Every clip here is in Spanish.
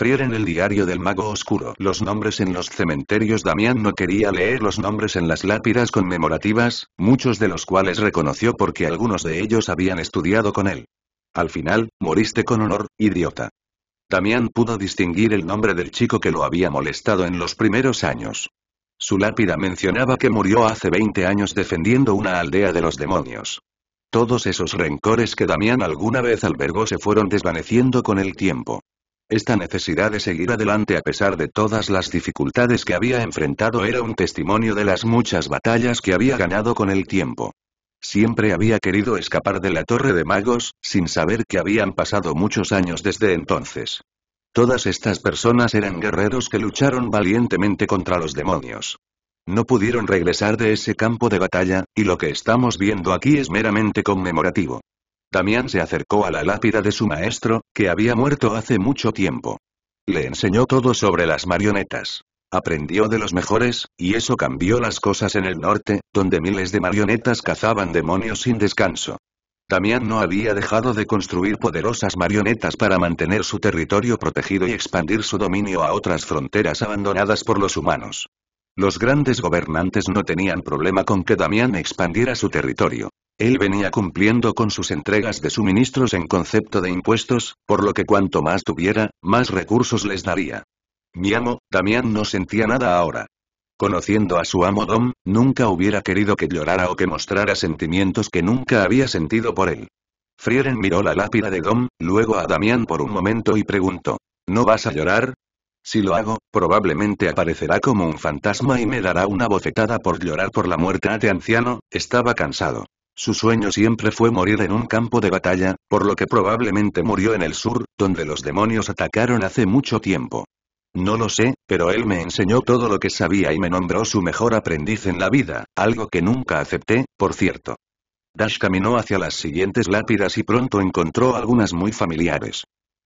en el diario del mago oscuro. Los nombres en los cementerios Damián no quería leer los nombres en las lápidas conmemorativas, muchos de los cuales reconoció porque algunos de ellos habían estudiado con él. Al final, moriste con honor, idiota. Damián pudo distinguir el nombre del chico que lo había molestado en los primeros años. Su lápida mencionaba que murió hace 20 años defendiendo una aldea de los demonios. Todos esos rencores que Damián alguna vez albergó se fueron desvaneciendo con el tiempo. Esta necesidad de seguir adelante a pesar de todas las dificultades que había enfrentado era un testimonio de las muchas batallas que había ganado con el tiempo. Siempre había querido escapar de la Torre de Magos, sin saber que habían pasado muchos años desde entonces. Todas estas personas eran guerreros que lucharon valientemente contra los demonios. No pudieron regresar de ese campo de batalla, y lo que estamos viendo aquí es meramente conmemorativo. Damián se acercó a la lápida de su maestro, que había muerto hace mucho tiempo. Le enseñó todo sobre las marionetas. Aprendió de los mejores, y eso cambió las cosas en el norte, donde miles de marionetas cazaban demonios sin descanso. Damián no había dejado de construir poderosas marionetas para mantener su territorio protegido y expandir su dominio a otras fronteras abandonadas por los humanos. Los grandes gobernantes no tenían problema con que Damián expandiera su territorio. Él venía cumpliendo con sus entregas de suministros en concepto de impuestos, por lo que cuanto más tuviera, más recursos les daría. Mi amo, Damián no sentía nada ahora. Conociendo a su amo Dom, nunca hubiera querido que llorara o que mostrara sentimientos que nunca había sentido por él. Frieren miró la lápida de Dom, luego a Damián por un momento y preguntó, ¿No vas a llorar? Si lo hago, probablemente aparecerá como un fantasma y me dará una bofetada por llorar por la muerte de este anciano, estaba cansado. Su sueño siempre fue morir en un campo de batalla, por lo que probablemente murió en el sur, donde los demonios atacaron hace mucho tiempo. No lo sé, pero él me enseñó todo lo que sabía y me nombró su mejor aprendiz en la vida, algo que nunca acepté, por cierto. Dash caminó hacia las siguientes lápidas y pronto encontró algunas muy familiares.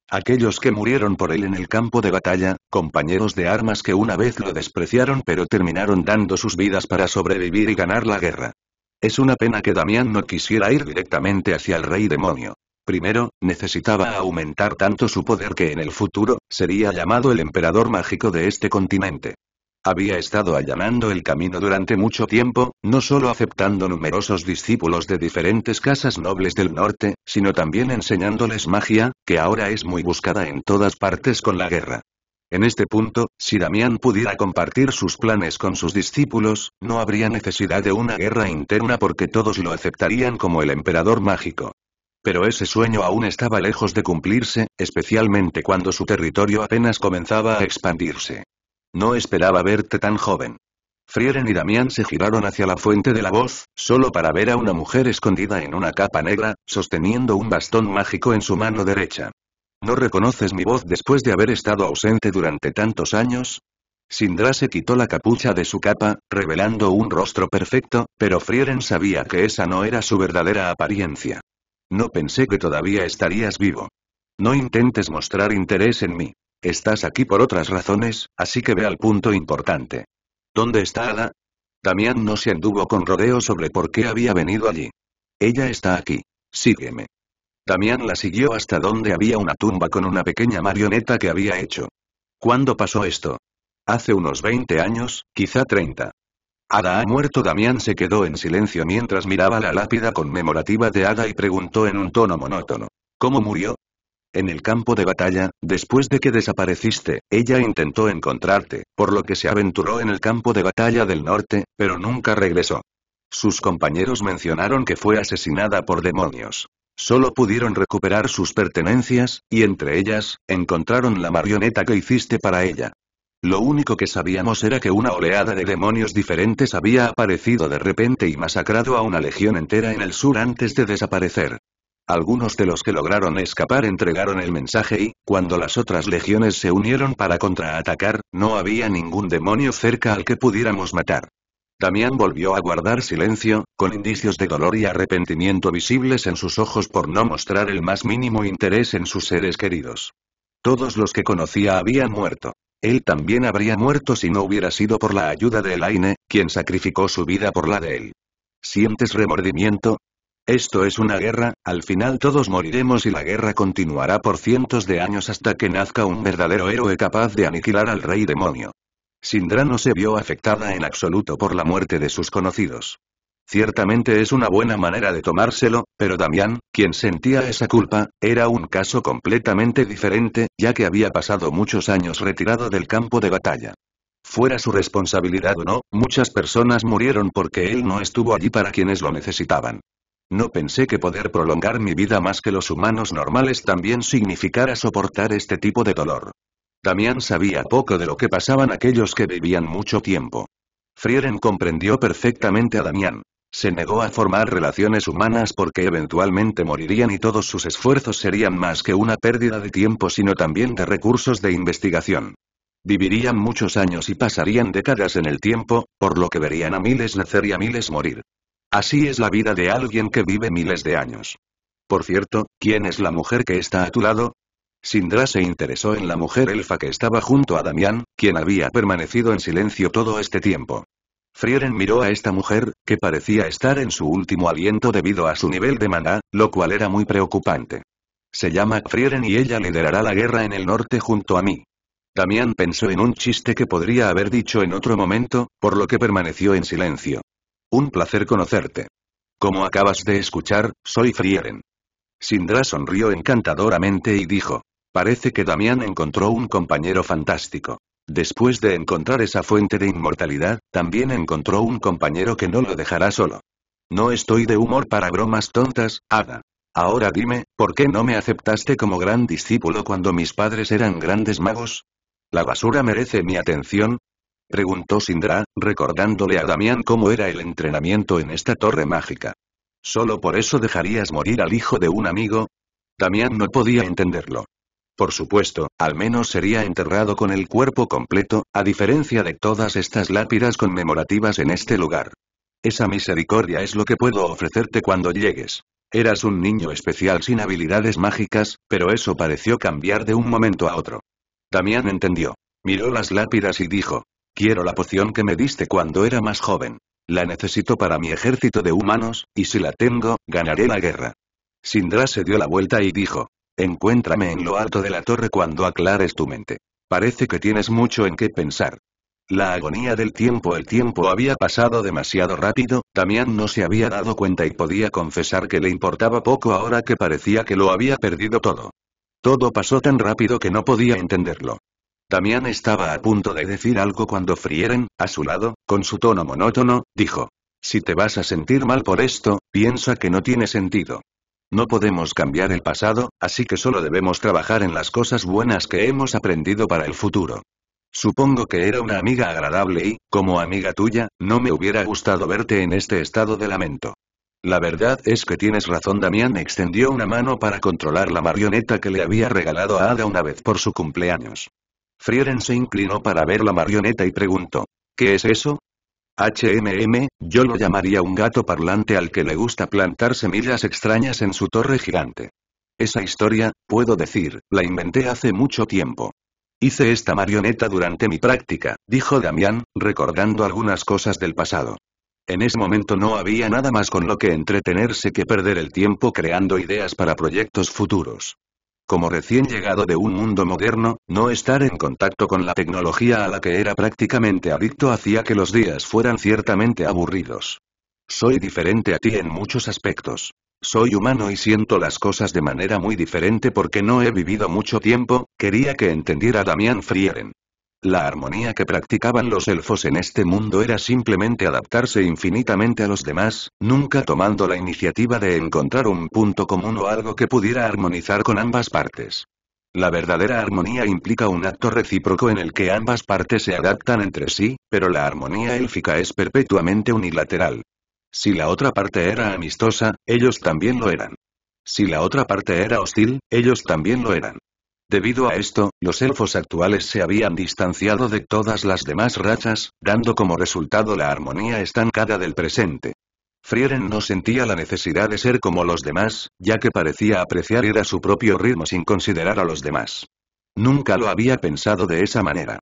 Aquellos que murieron por él en el campo de batalla, compañeros de armas que una vez lo despreciaron pero terminaron dando sus vidas para sobrevivir y ganar la guerra. Es una pena que Damián no quisiera ir directamente hacia el rey demonio. Primero, necesitaba aumentar tanto su poder que en el futuro, sería llamado el emperador mágico de este continente. Había estado allanando el camino durante mucho tiempo, no solo aceptando numerosos discípulos de diferentes casas nobles del norte, sino también enseñándoles magia, que ahora es muy buscada en todas partes con la guerra. En este punto, si Damián pudiera compartir sus planes con sus discípulos, no habría necesidad de una guerra interna porque todos lo aceptarían como el emperador mágico. Pero ese sueño aún estaba lejos de cumplirse, especialmente cuando su territorio apenas comenzaba a expandirse. No esperaba verte tan joven. Frieren y Damián se giraron hacia la fuente de la voz, solo para ver a una mujer escondida en una capa negra, sosteniendo un bastón mágico en su mano derecha. ¿No reconoces mi voz después de haber estado ausente durante tantos años? Sindra se quitó la capucha de su capa, revelando un rostro perfecto, pero Frieren sabía que esa no era su verdadera apariencia. No pensé que todavía estarías vivo. No intentes mostrar interés en mí. Estás aquí por otras razones, así que ve al punto importante. ¿Dónde está Ada? Damián no se anduvo con rodeo sobre por qué había venido allí. Ella está aquí. Sígueme. Damián la siguió hasta donde había una tumba con una pequeña marioneta que había hecho. ¿Cuándo pasó esto? Hace unos 20 años, quizá 30. Ada ha muerto. Damián se quedó en silencio mientras miraba la lápida conmemorativa de Ada y preguntó en un tono monótono. ¿Cómo murió? En el campo de batalla, después de que desapareciste, ella intentó encontrarte, por lo que se aventuró en el campo de batalla del norte, pero nunca regresó. Sus compañeros mencionaron que fue asesinada por demonios. Solo pudieron recuperar sus pertenencias, y entre ellas, encontraron la marioneta que hiciste para ella. Lo único que sabíamos era que una oleada de demonios diferentes había aparecido de repente y masacrado a una legión entera en el sur antes de desaparecer. Algunos de los que lograron escapar entregaron el mensaje y, cuando las otras legiones se unieron para contraatacar, no había ningún demonio cerca al que pudiéramos matar. Damián volvió a guardar silencio, con indicios de dolor y arrepentimiento visibles en sus ojos por no mostrar el más mínimo interés en sus seres queridos. Todos los que conocía habían muerto. Él también habría muerto si no hubiera sido por la ayuda de Elaine, quien sacrificó su vida por la de él. ¿Sientes remordimiento? Esto es una guerra, al final todos moriremos y la guerra continuará por cientos de años hasta que nazca un verdadero héroe capaz de aniquilar al rey demonio. Sindra no se vio afectada en absoluto por la muerte de sus conocidos. Ciertamente es una buena manera de tomárselo, pero Damián, quien sentía esa culpa, era un caso completamente diferente, ya que había pasado muchos años retirado del campo de batalla. Fuera su responsabilidad o no, muchas personas murieron porque él no estuvo allí para quienes lo necesitaban. No pensé que poder prolongar mi vida más que los humanos normales también significara soportar este tipo de dolor. Damián sabía poco de lo que pasaban aquellos que vivían mucho tiempo. Frieren comprendió perfectamente a Damián. Se negó a formar relaciones humanas porque eventualmente morirían y todos sus esfuerzos serían más que una pérdida de tiempo sino también de recursos de investigación. Vivirían muchos años y pasarían décadas en el tiempo, por lo que verían a miles nacer y a miles morir. Así es la vida de alguien que vive miles de años. Por cierto, ¿quién es la mujer que está a tu lado? Sindra se interesó en la mujer elfa que estaba junto a Damián, quien había permanecido en silencio todo este tiempo. Frieren miró a esta mujer, que parecía estar en su último aliento debido a su nivel de maná, lo cual era muy preocupante. Se llama Frieren y ella liderará la guerra en el norte junto a mí. Damián pensó en un chiste que podría haber dicho en otro momento, por lo que permaneció en silencio. Un placer conocerte. Como acabas de escuchar, soy Frieren. Sindra sonrió encantadoramente y dijo, Parece que Damián encontró un compañero fantástico. Después de encontrar esa fuente de inmortalidad, también encontró un compañero que no lo dejará solo. No estoy de humor para bromas tontas, Ada. Ahora dime, ¿por qué no me aceptaste como gran discípulo cuando mis padres eran grandes magos? ¿La basura merece mi atención? Preguntó Sindra, recordándole a Damián cómo era el entrenamiento en esta torre mágica. ¿Solo por eso dejarías morir al hijo de un amigo? Damián no podía entenderlo. Por supuesto, al menos sería enterrado con el cuerpo completo, a diferencia de todas estas lápidas conmemorativas en este lugar. Esa misericordia es lo que puedo ofrecerte cuando llegues. Eras un niño especial sin habilidades mágicas, pero eso pareció cambiar de un momento a otro. Damián entendió. Miró las lápidas y dijo, quiero la poción que me diste cuando era más joven. La necesito para mi ejército de humanos, y si la tengo, ganaré la guerra. Sindra se dio la vuelta y dijo, Encuéntrame en lo alto de la torre cuando aclares tu mente. Parece que tienes mucho en qué pensar. La agonía del tiempo El tiempo había pasado demasiado rápido, Damián no se había dado cuenta y podía confesar que le importaba poco ahora que parecía que lo había perdido todo. Todo pasó tan rápido que no podía entenderlo. Damián estaba a punto de decir algo cuando Frieren, a su lado, con su tono monótono, dijo. Si te vas a sentir mal por esto, piensa que no tiene sentido. No podemos cambiar el pasado, así que solo debemos trabajar en las cosas buenas que hemos aprendido para el futuro. Supongo que era una amiga agradable y, como amiga tuya, no me hubiera gustado verte en este estado de lamento. La verdad es que tienes razón, Damián extendió una mano para controlar la marioneta que le había regalado a Ada una vez por su cumpleaños. Frieren se inclinó para ver la marioneta y preguntó, ¿qué es eso? HMM, yo lo llamaría un gato parlante al que le gusta plantar semillas extrañas en su torre gigante. Esa historia, puedo decir, la inventé hace mucho tiempo. Hice esta marioneta durante mi práctica, dijo Damián, recordando algunas cosas del pasado. En ese momento no había nada más con lo que entretenerse que perder el tiempo creando ideas para proyectos futuros. Como recién llegado de un mundo moderno, no estar en contacto con la tecnología a la que era prácticamente adicto hacía que los días fueran ciertamente aburridos. Soy diferente a ti en muchos aspectos. Soy humano y siento las cosas de manera muy diferente porque no he vivido mucho tiempo, quería que entendiera Damián Frieren. La armonía que practicaban los elfos en este mundo era simplemente adaptarse infinitamente a los demás, nunca tomando la iniciativa de encontrar un punto común o algo que pudiera armonizar con ambas partes. La verdadera armonía implica un acto recíproco en el que ambas partes se adaptan entre sí, pero la armonía élfica es perpetuamente unilateral. Si la otra parte era amistosa, ellos también lo eran. Si la otra parte era hostil, ellos también lo eran. Debido a esto, los elfos actuales se habían distanciado de todas las demás razas, dando como resultado la armonía estancada del presente. Frieren no sentía la necesidad de ser como los demás, ya que parecía apreciar ir a su propio ritmo sin considerar a los demás. Nunca lo había pensado de esa manera.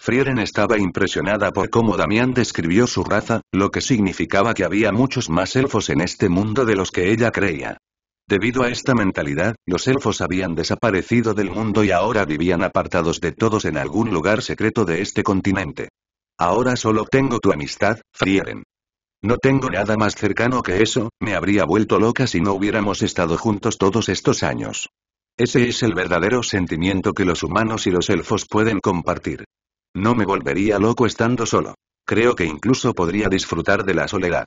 Frieren estaba impresionada por cómo Damián describió su raza, lo que significaba que había muchos más elfos en este mundo de los que ella creía. Debido a esta mentalidad, los elfos habían desaparecido del mundo y ahora vivían apartados de todos en algún lugar secreto de este continente. Ahora solo tengo tu amistad, Frieren. No tengo nada más cercano que eso, me habría vuelto loca si no hubiéramos estado juntos todos estos años. Ese es el verdadero sentimiento que los humanos y los elfos pueden compartir. No me volvería loco estando solo. Creo que incluso podría disfrutar de la soledad.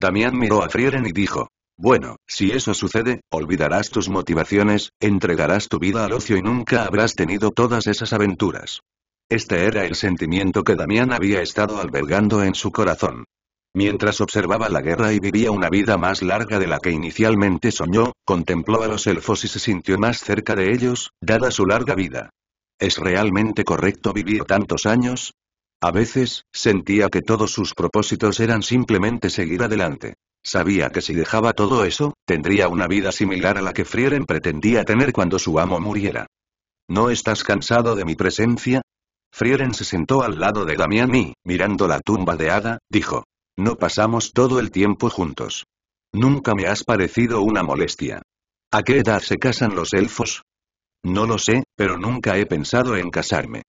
Damián miró a Frieren y dijo, bueno, si eso sucede, olvidarás tus motivaciones, entregarás tu vida al ocio y nunca habrás tenido todas esas aventuras. Este era el sentimiento que Damián había estado albergando en su corazón. Mientras observaba la guerra y vivía una vida más larga de la que inicialmente soñó, contempló a los elfos y se sintió más cerca de ellos, dada su larga vida. ¿Es realmente correcto vivir tantos años? A veces, sentía que todos sus propósitos eran simplemente seguir adelante. Sabía que si dejaba todo eso, tendría una vida similar a la que Frieren pretendía tener cuando su amo muriera. ¿No estás cansado de mi presencia? Frieren se sentó al lado de Damián y, mirando la tumba de Ada, dijo. No pasamos todo el tiempo juntos. Nunca me has parecido una molestia. ¿A qué edad se casan los elfos? No lo sé, pero nunca he pensado en casarme.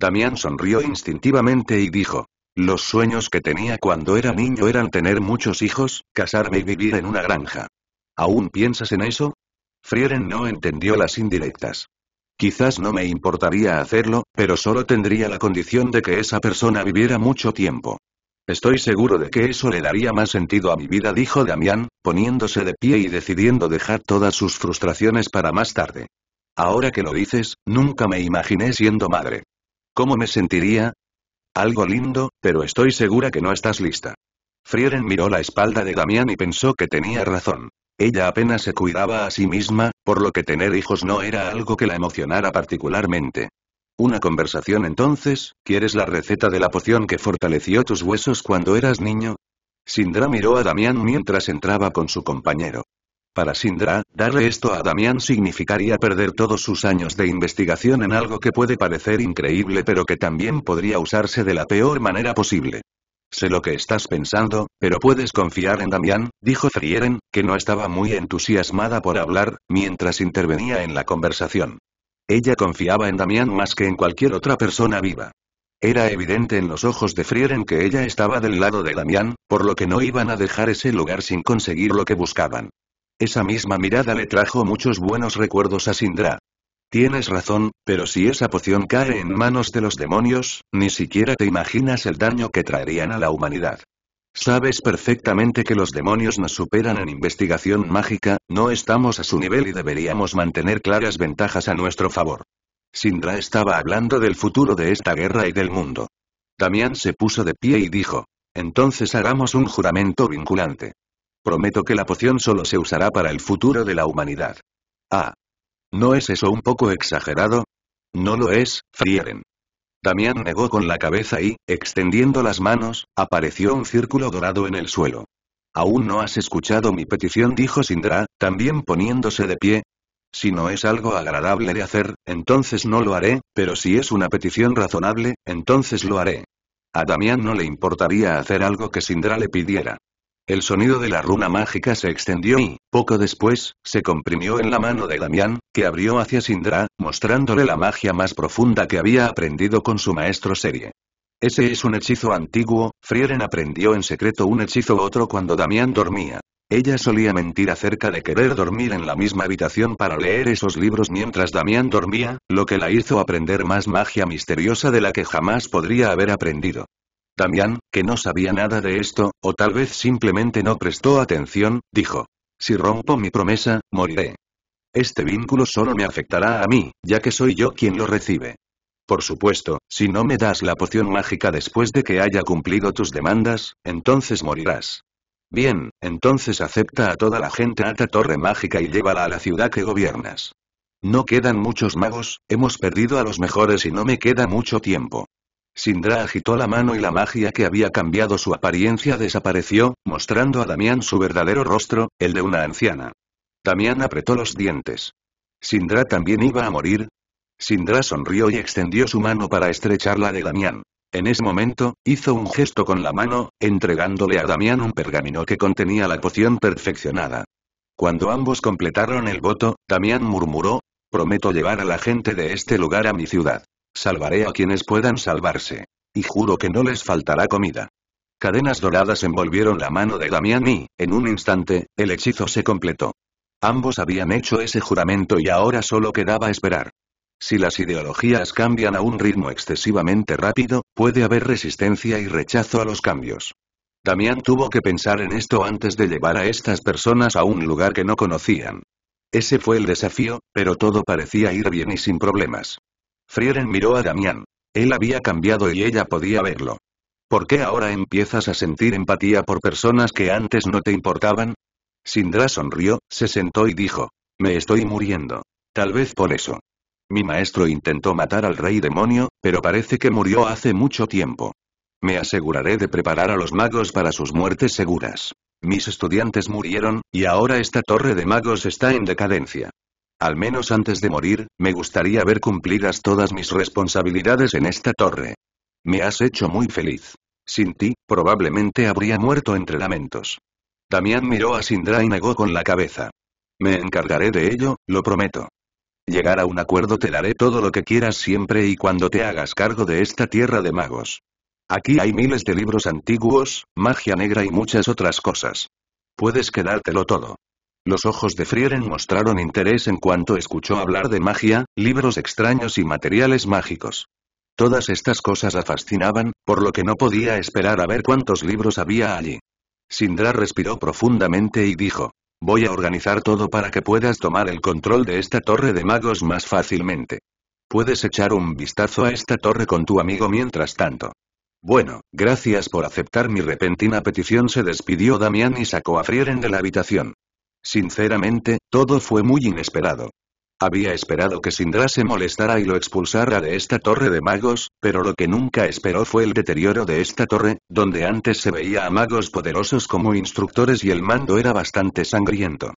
Damián sonrió instintivamente y dijo. Los sueños que tenía cuando era niño eran tener muchos hijos, casarme y vivir en una granja. ¿Aún piensas en eso? Frieren no entendió las indirectas. Quizás no me importaría hacerlo, pero solo tendría la condición de que esa persona viviera mucho tiempo. Estoy seguro de que eso le daría más sentido a mi vida, dijo Damián, poniéndose de pie y decidiendo dejar todas sus frustraciones para más tarde. Ahora que lo dices, nunca me imaginé siendo madre. ¿Cómo me sentiría? Algo lindo, pero estoy segura que no estás lista. Frieren miró la espalda de Damián y pensó que tenía razón. Ella apenas se cuidaba a sí misma, por lo que tener hijos no era algo que la emocionara particularmente. Una conversación entonces, ¿quieres la receta de la poción que fortaleció tus huesos cuando eras niño? Sindra miró a Damián mientras entraba con su compañero. Para Sindra, darle esto a Damián significaría perder todos sus años de investigación en algo que puede parecer increíble pero que también podría usarse de la peor manera posible. Sé lo que estás pensando, pero puedes confiar en Damián, dijo Frieren, que no estaba muy entusiasmada por hablar, mientras intervenía en la conversación. Ella confiaba en Damián más que en cualquier otra persona viva. Era evidente en los ojos de Frieren que ella estaba del lado de Damián, por lo que no iban a dejar ese lugar sin conseguir lo que buscaban. Esa misma mirada le trajo muchos buenos recuerdos a Sindra. Tienes razón, pero si esa poción cae en manos de los demonios, ni siquiera te imaginas el daño que traerían a la humanidad. Sabes perfectamente que los demonios nos superan en investigación mágica, no estamos a su nivel y deberíamos mantener claras ventajas a nuestro favor. Sindra estaba hablando del futuro de esta guerra y del mundo. Damián se puso de pie y dijo. Entonces hagamos un juramento vinculante. Prometo que la poción solo se usará para el futuro de la humanidad. Ah. ¿No es eso un poco exagerado? No lo es, Frieren. Damián negó con la cabeza y, extendiendo las manos, apareció un círculo dorado en el suelo. Aún no has escuchado mi petición, dijo Sindra, también poniéndose de pie. Si no es algo agradable de hacer, entonces no lo haré, pero si es una petición razonable, entonces lo haré. A Damián no le importaría hacer algo que Sindra le pidiera. El sonido de la runa mágica se extendió y, poco después, se comprimió en la mano de Damián, que abrió hacia Sindra, mostrándole la magia más profunda que había aprendido con su maestro serie. Ese es un hechizo antiguo, Frieren aprendió en secreto un hechizo otro cuando Damián dormía. Ella solía mentir acerca de querer dormir en la misma habitación para leer esos libros mientras Damián dormía, lo que la hizo aprender más magia misteriosa de la que jamás podría haber aprendido. Damián, que no sabía nada de esto, o tal vez simplemente no prestó atención, dijo. Si rompo mi promesa, moriré. Este vínculo solo me afectará a mí, ya que soy yo quien lo recibe. Por supuesto, si no me das la poción mágica después de que haya cumplido tus demandas, entonces morirás. Bien, entonces acepta a toda la gente a torre mágica y llévala a la ciudad que gobiernas. No quedan muchos magos, hemos perdido a los mejores y no me queda mucho tiempo. Sindra agitó la mano y la magia que había cambiado su apariencia desapareció, mostrando a Damián su verdadero rostro, el de una anciana. Damián apretó los dientes. ¿Sindra también iba a morir? Sindra sonrió y extendió su mano para estrechar la de Damián. En ese momento, hizo un gesto con la mano, entregándole a Damián un pergamino que contenía la poción perfeccionada. Cuando ambos completaron el voto, Damián murmuró, prometo llevar a la gente de este lugar a mi ciudad. Salvaré a quienes puedan salvarse. Y juro que no les faltará comida. Cadenas doradas envolvieron la mano de Damián y, en un instante, el hechizo se completó. Ambos habían hecho ese juramento y ahora solo quedaba esperar. Si las ideologías cambian a un ritmo excesivamente rápido, puede haber resistencia y rechazo a los cambios. Damián tuvo que pensar en esto antes de llevar a estas personas a un lugar que no conocían. Ese fue el desafío, pero todo parecía ir bien y sin problemas. Frieren miró a Damián. Él había cambiado y ella podía verlo. ¿Por qué ahora empiezas a sentir empatía por personas que antes no te importaban? Sindra sonrió, se sentó y dijo, me estoy muriendo. Tal vez por eso. Mi maestro intentó matar al rey demonio, pero parece que murió hace mucho tiempo. Me aseguraré de preparar a los magos para sus muertes seguras. Mis estudiantes murieron, y ahora esta torre de magos está en decadencia. Al menos antes de morir, me gustaría ver cumplidas todas mis responsabilidades en esta torre. Me has hecho muy feliz. Sin ti, probablemente habría muerto entre lamentos. Damián miró a Sindra y negó con la cabeza. Me encargaré de ello, lo prometo. Llegar a un acuerdo te daré todo lo que quieras siempre y cuando te hagas cargo de esta tierra de magos. Aquí hay miles de libros antiguos, magia negra y muchas otras cosas. Puedes quedártelo todo. Los ojos de Frieren mostraron interés en cuanto escuchó hablar de magia, libros extraños y materiales mágicos. Todas estas cosas la fascinaban, por lo que no podía esperar a ver cuántos libros había allí. Sindra respiró profundamente y dijo, voy a organizar todo para que puedas tomar el control de esta torre de magos más fácilmente. Puedes echar un vistazo a esta torre con tu amigo mientras tanto. Bueno, gracias por aceptar mi repentina petición se despidió Damián y sacó a Frieren de la habitación. Sinceramente, todo fue muy inesperado. Había esperado que Sindra se molestara y lo expulsara de esta torre de magos, pero lo que nunca esperó fue el deterioro de esta torre, donde antes se veía a magos poderosos como instructores y el mando era bastante sangriento.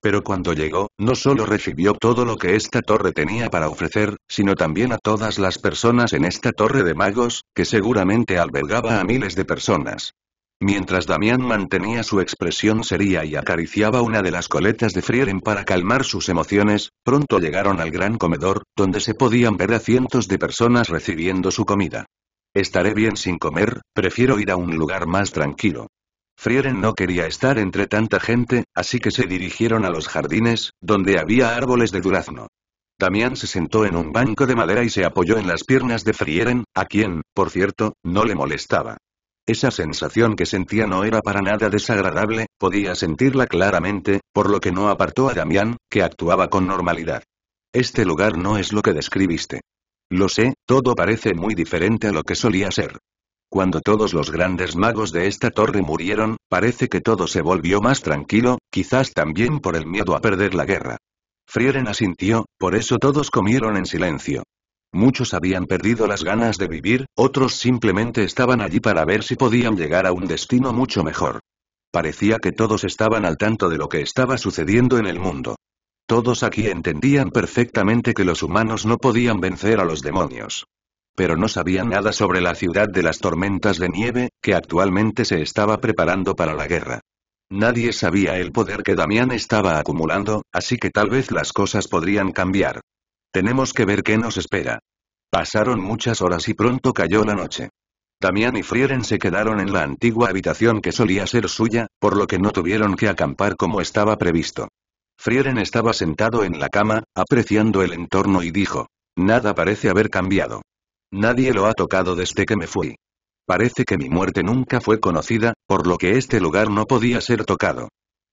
Pero cuando llegó, no solo recibió todo lo que esta torre tenía para ofrecer, sino también a todas las personas en esta torre de magos, que seguramente albergaba a miles de personas. Mientras Damián mantenía su expresión seria y acariciaba una de las coletas de Frieren para calmar sus emociones, pronto llegaron al gran comedor, donde se podían ver a cientos de personas recibiendo su comida. Estaré bien sin comer, prefiero ir a un lugar más tranquilo. Frieren no quería estar entre tanta gente, así que se dirigieron a los jardines, donde había árboles de durazno. Damián se sentó en un banco de madera y se apoyó en las piernas de Frieren, a quien, por cierto, no le molestaba. Esa sensación que sentía no era para nada desagradable, podía sentirla claramente, por lo que no apartó a Damián, que actuaba con normalidad. Este lugar no es lo que describiste. Lo sé, todo parece muy diferente a lo que solía ser. Cuando todos los grandes magos de esta torre murieron, parece que todo se volvió más tranquilo, quizás también por el miedo a perder la guerra. Frieren asintió, por eso todos comieron en silencio. Muchos habían perdido las ganas de vivir, otros simplemente estaban allí para ver si podían llegar a un destino mucho mejor. Parecía que todos estaban al tanto de lo que estaba sucediendo en el mundo. Todos aquí entendían perfectamente que los humanos no podían vencer a los demonios. Pero no sabían nada sobre la ciudad de las tormentas de nieve, que actualmente se estaba preparando para la guerra. Nadie sabía el poder que Damián estaba acumulando, así que tal vez las cosas podrían cambiar. Tenemos que ver qué nos espera. Pasaron muchas horas y pronto cayó la noche. Damián y Frieren se quedaron en la antigua habitación que solía ser suya, por lo que no tuvieron que acampar como estaba previsto. Frieren estaba sentado en la cama, apreciando el entorno y dijo, Nada parece haber cambiado. Nadie lo ha tocado desde que me fui. Parece que mi muerte nunca fue conocida, por lo que este lugar no podía ser tocado.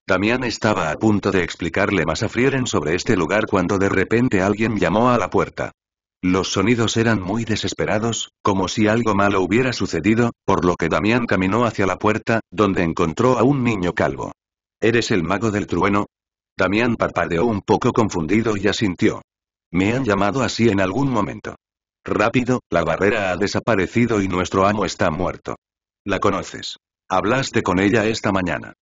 Damián estaba a punto de explicarle más a Frieren sobre este lugar cuando de repente alguien llamó a la puerta. Los sonidos eran muy desesperados, como si algo malo hubiera sucedido, por lo que Damián caminó hacia la puerta, donde encontró a un niño calvo. ¿Eres el mago del trueno? Damián parpadeó un poco confundido y asintió. Me han llamado así en algún momento. Rápido, la barrera ha desaparecido y nuestro amo está muerto. La conoces. Hablaste con ella esta mañana.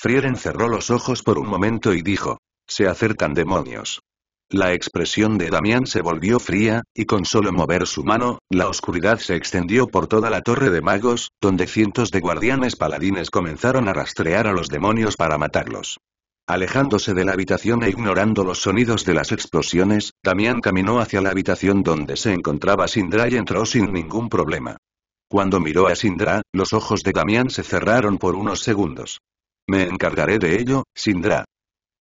Frieren cerró los ojos por un momento y dijo. Se acercan demonios. La expresión de Damián se volvió fría, y con solo mover su mano, la oscuridad se extendió por toda la torre de magos, donde cientos de guardianes paladines comenzaron a rastrear a los demonios para matarlos. Alejándose de la habitación e ignorando los sonidos de las explosiones, Damián caminó hacia la habitación donde se encontraba Sindra y entró sin ningún problema. Cuando miró a Sindra, los ojos de Damián se cerraron por unos segundos. Me encargaré de ello, Sindra.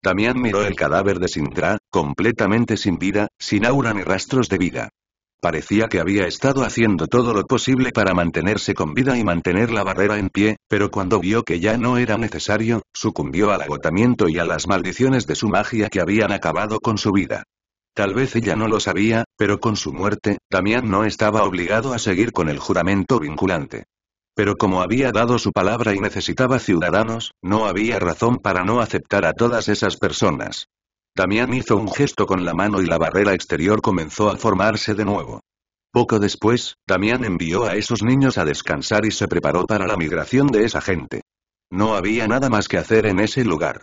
Damián miró el cadáver de Sindra, completamente sin vida, sin aura ni rastros de vida. Parecía que había estado haciendo todo lo posible para mantenerse con vida y mantener la barrera en pie, pero cuando vio que ya no era necesario, sucumbió al agotamiento y a las maldiciones de su magia que habían acabado con su vida. Tal vez ella no lo sabía, pero con su muerte, Damián no estaba obligado a seguir con el juramento vinculante. Pero como había dado su palabra y necesitaba ciudadanos, no había razón para no aceptar a todas esas personas. Damián hizo un gesto con la mano y la barrera exterior comenzó a formarse de nuevo. Poco después, Damián envió a esos niños a descansar y se preparó para la migración de esa gente. No había nada más que hacer en ese lugar.